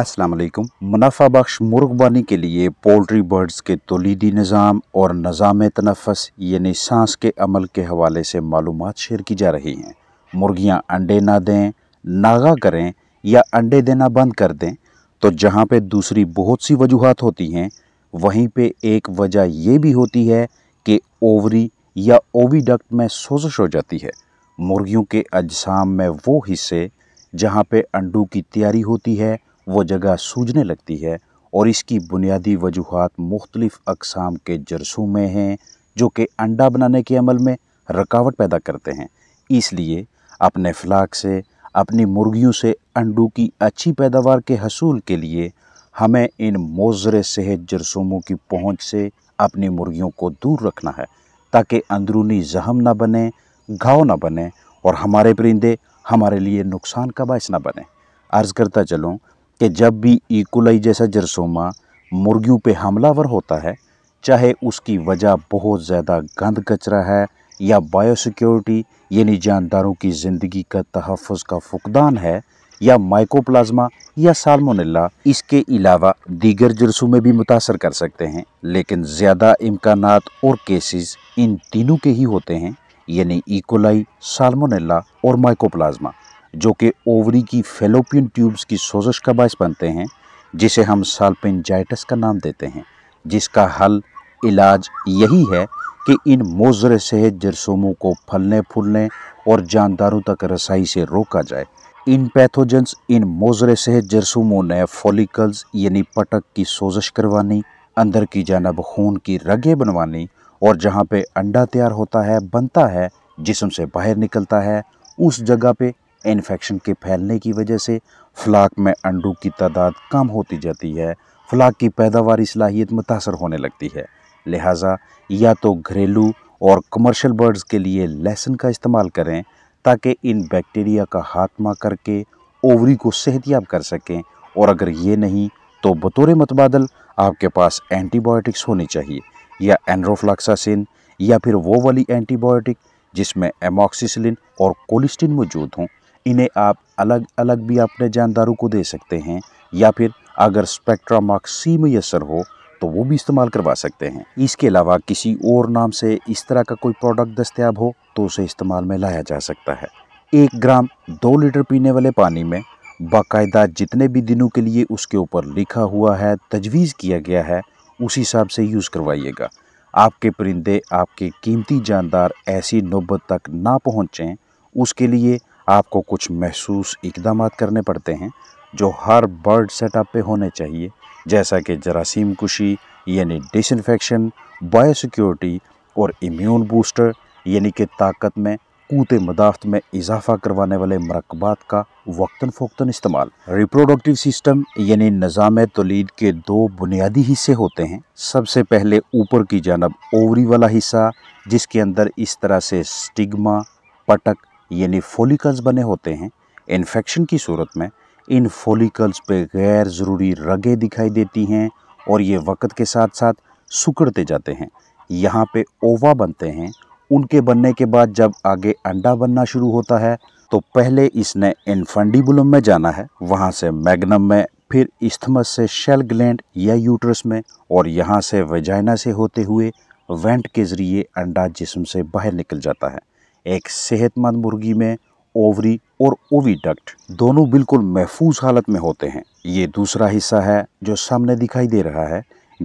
असलकम मुनाफा बख्श मुर्गबानी के लिए पोल्ट्री बर्ड्स के तोलीदी निज़ाम और निज़ाम तनफ़स यानी सांस के अमल के हवाले से मालूम शेयर की जा रही हैं मुर्गियाँ अंडे ना दें नागा करें या अंडे देना बंद कर दें तो जहाँ पे दूसरी बहुत सी वजूहत होती हैं वहीं पे एक वजह यह भी होती है कि ओवरी या ओवीडक्ट में सोजश हो जाती है मुर्गियों के अजसाम में वो हिस्से जहाँ पर अंडों की तैयारी होती है वो जगह सूझने लगती है और इसकी बुनियादी वजूहत मुख्तलिफ़ अकसाम के जरसों में हैं जो कि अंडा बनाने के अमल में रकावट पैदा करते हैं इसलिए अपने फ्लाक से अपनी मुर्गियों से अंडों की अच्छी पैदावार के हसूल के लिए हमें इन मोजर सेहत जरसूमों की पहुंच से अपनी मुर्गियों को दूर रखना है ताकि अंदरूनी जहम ना बने घाव ना बने और हमारे परिंदे हमारे लिए नुकसान का बायस ना बने अर्ज़ करता चलूँ कि जब भी ईकोलाई e. जैसा जरसोमा मुर्गियों पे हमलावर होता है चाहे उसकी वजह बहुत ज़्यादा गंद कचरा है या बायोसिक्योरिटी यानी जानदारों की ज़िंदगी का तहफ़ का फुकदान है या माइकोप्लाज्मा या सालमोनिल्ला इसके अलावा दीगर जरसों में भी मुतासर कर सकते हैं लेकिन ज़्यादा इम्कान और केसेस इन तीनों के ही होते हैं यानी इकोलाई e. सालमोनेला और माइकोप्लाज्मा जो कि ओवरी की फेलोपियन ट्यूब्स की सोजश का बायस बनते हैं जिसे हम सालपेंजाइटस का नाम देते हैं जिसका हल इलाज यही है कि इन मोजर सेहत जरसूमों को फलने फूलने और जानदारों तक रसाई से रोका जाए इन पैथोजेंस इन मोजर सेहत जरसूमों ने फॉलिकल्स यानी पटक की सोजश करवानी अंदर की जानब खून की रगें बनवानी और जहाँ पे अंडा तैयार होता है बनता है जिसम से बाहर निकलता है उस जगह पे इन्फेक्शन के फैलने की वजह से फ्लाक में अंडों की तादाद कम होती जाती है फ्लाक की पैदावार सलाहियत मुतासर होने लगती है लिहाजा या तो घरेलू और कमर्शियल बर्ड्स के लिए लहसुन का इस्तेमाल करें ताकि इन बैक्टीरिया का खात्मा करके ओवरी को सेहतियाब कर सकें और अगर ये नहीं तो बतौर मतबादल आपके पास एंटीबायोटिक्स होनी चाहिए या एंड्रोफ्लाक्सासिन या फिर वो वाली एंटीबायोटिक जिसमें एमोक्सिसिलिन और कोलिस्टिन मौजूद हों इन्हें आप अलग अलग भी अपने जानदारों को दे सकते हैं या फिर अगर स्पेक्ट्रा मार्क सी मैसर हो तो वो भी इस्तेमाल करवा सकते हैं इसके अलावा किसी और नाम से इस तरह का कोई प्रोडक्ट दस्तियाब हो तो उसे इस्तेमाल में लाया जा सकता है एक ग्राम दो लीटर पीने वाले पानी में बाकायदा जितने भी दिनों के लिए उसके ऊपर लिखा हुआ है तजवीज़ किया गया है उस हिसाब से यूज़ करवाइएगा आपके परिंदे आपके कीमती जानदार ऐसी नौबत तक ना पहुँचें उसके लिए आपको कुछ महसूस इकदाम करने पड़ते हैं जो हर बर्ड सेटअप पे होने चाहिए जैसा कि जरासीम कुशी यानी डिसइनफेक्शन बायोसिक्योरिटी और इम्यून बूस्टर यानी कि ताकत में कूते मदाफत में इजाफा करवाने वाले मरकबात का वक्ता फ़ोक्ता इस्तेमाल रिप्रोडक्टिव सिस्टम यानी निज़ाम तोलीद के दो बुनियादी हिस्से होते हैं सबसे पहले ऊपर की जानब ओवरी वाला हिस्सा जिसके अंदर इस तरह से स्टिग्मा पटक यानी फोलिकल्स बने होते हैं इन्फेक्शन की सूरत में इन फोलिकल्स पे गैर ज़रूरी रगें दिखाई देती हैं और ये वक्त के साथ साथ सुकड़ते जाते हैं यहाँ पे ओवा बनते हैं उनके बनने के बाद जब आगे अंडा बनना शुरू होता है तो पहले इसने इन्फंडिबुलम में जाना है वहाँ से मैग्नम में फिर इस्थमस से शेल ग्लैंड या यूट्रस में और यहाँ से वेजाइना से होते हुए वेंट के ज़रिए अंडा जिसम से बाहर निकल जाता है एक सेहतमंद मुर्गी में ओवरी और ओवीडक्ट दोनों बिल्कुल महफूज हालत में होते हैं ये दूसरा हिस्सा है जो सामने दिखाई दे रहा है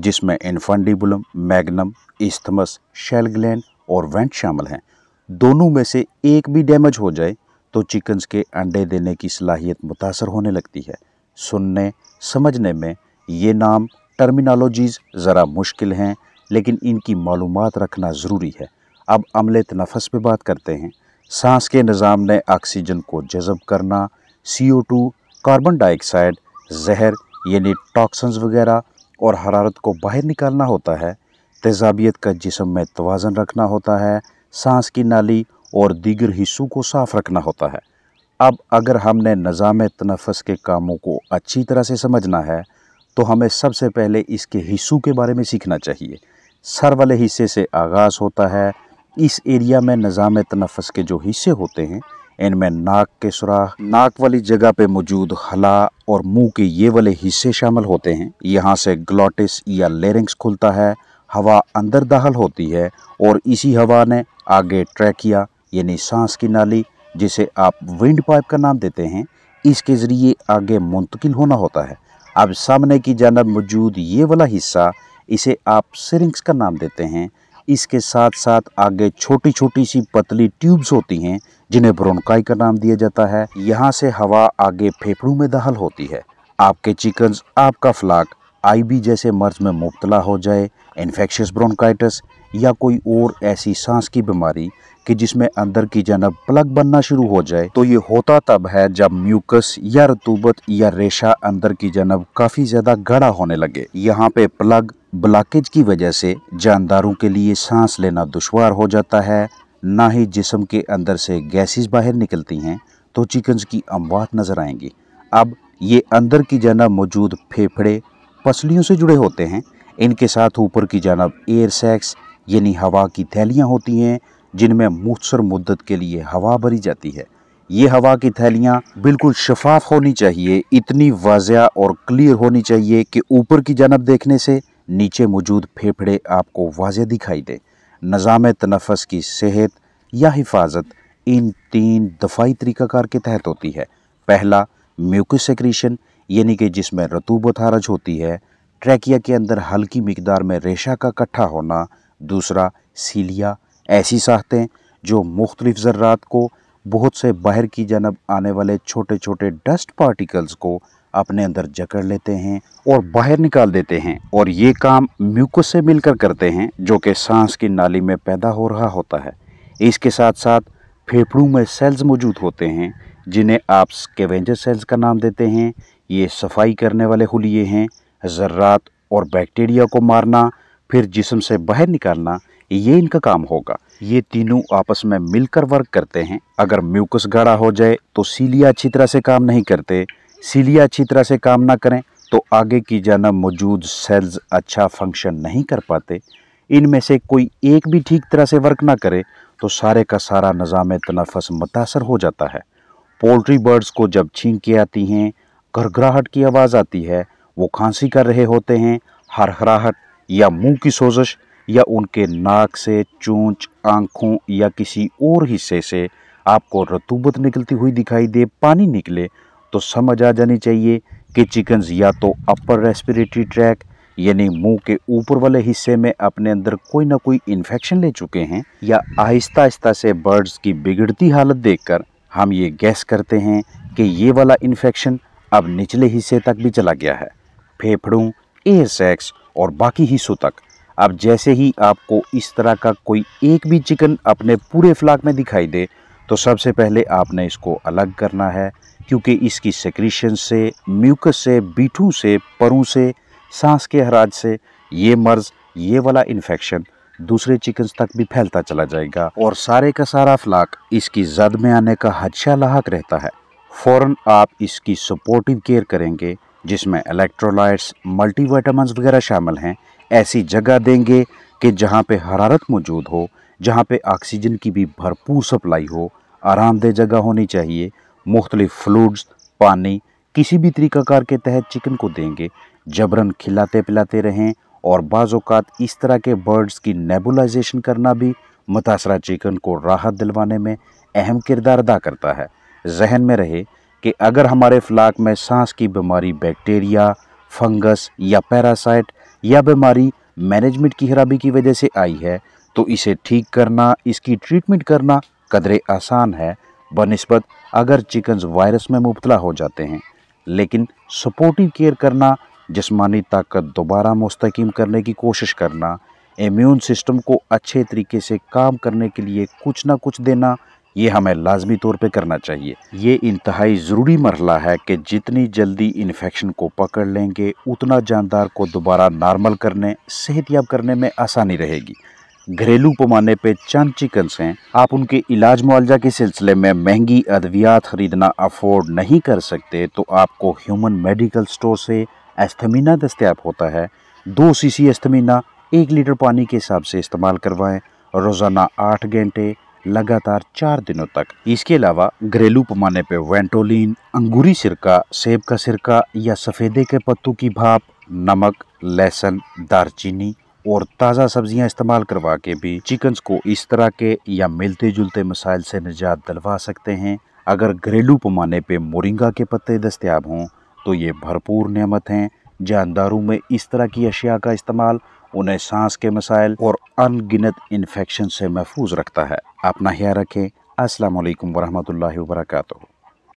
जिसमें इन्फंडिबुलम मैग्नम इस्थमस शेलग्लैंड और वेंट शामिल हैं दोनों में से एक भी डैमेज हो जाए तो चिकन्स के अंडे देने की सलाहियत मुतासर होने लगती है सुनने समझने में ये नाम टर्मिनोलॉजीज़ ज़रा मुश्किल हैं लेकिन इनकी मालूम रखना ज़रूरी है अब अमले तनफस पे बात करते हैं सांस के निज़ाम ने ऑक्सीजन को जज़ब करना C O two carbon dioxide जहर यानी टॉक्सन्स वगैरह और हरारत को बाहर निकालना होता है तेजाबियत का जिसम में तोज़न रखना होता है सांस की नाली और दीगर हिस्सों को साफ़ रखना होता है अब अगर हमने निज़ाम तनफ़स के कामों को अच्छी तरह से समझना है तो हमें सबसे पहले इसके हिस्सों के बारे में सीखना चाहिए सर वाले हिस्से से आगाज़ होता है इस एरिया में निज़ाम तनफ़स के जो हिस्से होते हैं इनमें नाक के सुराख नाक वाली जगह पे मौजूद हला और मुंह के ये वाले हिस्से शामिल होते हैं यहाँ से ग्लोटिस या लेरिंग्स खुलता है हवा अंदर दाखिल होती है और इसी हवा ने आगे ट्रैकिया यानी सांस की नाली जिसे आप विंड पाइप का नाम देते हैं इसके ज़रिए आगे मुंतकिल होना होता है अब सामने की जानब मौजूद ये वाला हिस्सा इसे आप सिरिंग्स का नाम देते हैं इसके साथ साथ आगे छोटी छोटी सी पतली ट्यूब्स होती हैं जिन्हें ब्रोनकाई का नाम दिया जाता है यहाँ से हवा आगे फेफड़ों में दाखिल होती है आपके चिकन्स आपका फ्लाक आईबी जैसे मर्ज में मुबतला हो जाए इन्फेक्शस ब्रोंकाइटिस या कोई और ऐसी सांस की बीमारी कि जिसमें अंदर की जनब प्लग बनना शुरू हो जाए तो ये होता तब है जब म्यूकस या रतूबत या रेशा अंदर की जनब काफ़ी ज़्यादा गड़ा होने लगे यहाँ पे प्लग ब्लॉकेज की वजह से जानदारों के लिए सांस लेना दुशवार हो जाता है ना ही जिसम के अंदर से गैसेज बाहर निकलती हैं तो चिकन्स की अमवात नज़र आएंगी अब ये अंदर की जनब मौजूद फेफड़े पसलियों से जुड़े होते हैं इनके साथ ऊपर की जानब एयर सैक्स यानी हवा की थैलियाँ होती हैं जिनमें मुखसर मुद्दत के लिए हवा भरी जाती है ये हवा की थैलियाँ बिल्कुल शफाफ होनी चाहिए इतनी वाजिया और क्लियर होनी चाहिए कि ऊपर की जानब देखने से नीचे मौजूद फेफड़े आपको वाज दिखाई दें नज़ाम तनफ़स की सेहत या हिफाजत इन तीन दफाई तरीक़ाकार के तहत होती है पहला म्यूकस यानी कि जिसमें रतूबत हारज होती है ट्रैकिया के अंदर हल्की मकदार में रेशा का इकट्ठा होना दूसरा सीलिया ऐसी साहतें जो मुख्तलिफ ज़र्रात को बहुत से बाहर की जनब आने वाले छोटे छोटे डस्ट पार्टिकल्स को अपने अंदर जकड़ लेते हैं और बाहर निकाल देते हैं और ये काम म्यूकस से मिलकर करते हैं जो कि सांस की नाली में पैदा हो रहा होता है इसके साथ साथ फेफड़ों में सेल्स मौजूद होते हैं जिन्हें आप स्केवेंजर सेल्स का नाम देते हैं ये सफाई करने वाले हुलिये हैं ज़र्रात और बैक्टीरिया को मारना फिर जिसम से बाहर निकालना ये इनका काम होगा ये तीनों आपस में मिलकर वर्क करते हैं अगर म्यूकस गाढ़ा हो जाए तो सीलिया अच्छी तरह से काम नहीं करते सीलिया अच्छी तरह से काम ना करें तो आगे की जाना मौजूद सेल्स अच्छा फंक्शन नहीं कर पाते इनमें से कोई एक भी ठीक तरह से वर्क ना करे तो सारे का सारा निज़ाम तनाफस मुतासर हो जाता है पोल्ट्री बर्ड्स को जब के आती हैं घरघराहट की आवाज़ आती है वो खांसी कर रहे होते हैं हरहराहट या मुंह की सोजश या उनके नाक से चूंच आँखों या किसी और हिस्से से आपको रतूबत निकलती हुई दिखाई दे पानी निकले तो समझ आ जानी चाहिए कि चिकन्स या तो अपर रेस्पिरेटरी ट्रैक यानी मुंह के ऊपर वाले हिस्से में अपने अंदर कोई ना कोई इन्फेक्शन ले चुके हैं या आहिस्ता आहिस्ता से बर्ड्स की बिगड़ती हालत देखकर हम ये गैस करते हैं कि ये वाला इन्फेक्शन अब निचले हिस्से तक भी चला गया है फेफड़ों एयर और बाकी हिस्सों तक अब जैसे ही आपको इस तरह का कोई एक भी चिकन अपने पूरे फ्लाक में दिखाई दे तो सबसे पहले आपने इसको अलग करना है क्योंकि इसकी सेक्रीशन से म्यूकस से बीठू से परों से सांस के हराज से ये मर्ज ये वाला इन्फेक्शन दूसरे चिकन्स तक भी फैलता चला जाएगा और सारे का सारा फ्लाक इसकी जद में आने का हदशा लाक रहता है फ़ौर आप इसकी सपोर्टिव केयर करेंगे जिसमें इलेक्ट्रोलाइट्स वाइटामस वगैरह शामिल हैं ऐसी जगह देंगे कि जहाँ पे हरारत मौजूद हो जहाँ पे ऑक्सीजन की भी भरपूर सप्लाई हो आरामदेह जगह होनी चाहिए मुख्तलिफ फ्लूड्स पानी किसी भी तरीक़ाकार के तहत चिकन को देंगे जबरन खिलाते पिलाते रहें और बाज़ात इस तरह के बर्ड्स की नेबुलाइजेशन करना भी मुतासरा चिकन को राहत दिलवाने में अहम किरदार अदा करता है जहन में रहे कि अगर हमारे फ्लाक में सांस की बीमारी बैक्टीरिया फंगस या पैरासाइट या बीमारी मैनेजमेंट की खराबी की वजह से आई है तो इसे ठीक करना इसकी ट्रीटमेंट करना कदरे आसान है बनस्बत अगर चिकन्स वायरस में मुबतला हो जाते हैं लेकिन सपोर्टिव केयर करना जिसमानी ताकत दोबारा मुस्तकम करने की कोशिश करना इम्यून सिस्टम को अच्छे तरीके से काम करने के लिए कुछ ना कुछ देना ये हमें लाजमी तौर पे करना चाहिए ये इंतहाई ज़रूरी मरला है कि जितनी जल्दी इन्फेक्शन को पकड़ लेंगे उतना जानदार को दोबारा नॉर्मल करने सेहतियाब करने में आसानी रहेगी घरेलू पैमाने पे चंद चिकन्स हैं आप उनके इलाज मुआवजा के सिलसिले में महंगी अद्वियात ख़रीदना अफोर्ड नहीं कर सकते तो आपको ह्यूमन मेडिकल स्टोर से एस्थमीना दस्तियाब होता है दो सी सी एस्थमीना एक लीटर पानी के हिसाब से इस्तेमाल करवाएं रोज़ाना आठ घंटे लगातार चार दिनों तक इसके अलावा घरेलू पैमाने पे वेंटोलिन अंगूरी सिरका सेब का सिरका या सफेदे के पत्तों की भाप नमक लहसुन दारचीनी और ताज़ा सब्जियां इस्तेमाल करवा के भी चिकन्स को इस तरह के या मिलते जुलते मसाइल से निजात दिलवा सकते हैं अगर घरेलू पैमाने पे मोरिंगा के पत्ते दस्तियाब हों तो ये भरपूर नियमत हैं जानदारों में इस तरह की अशिया का इस्तेमाल उन्हें सांस के मसाइल और अनगिनत इन्फेक्शन से महफूज रखता है अपना ख्याल रखें असलकम वरहमल वर्का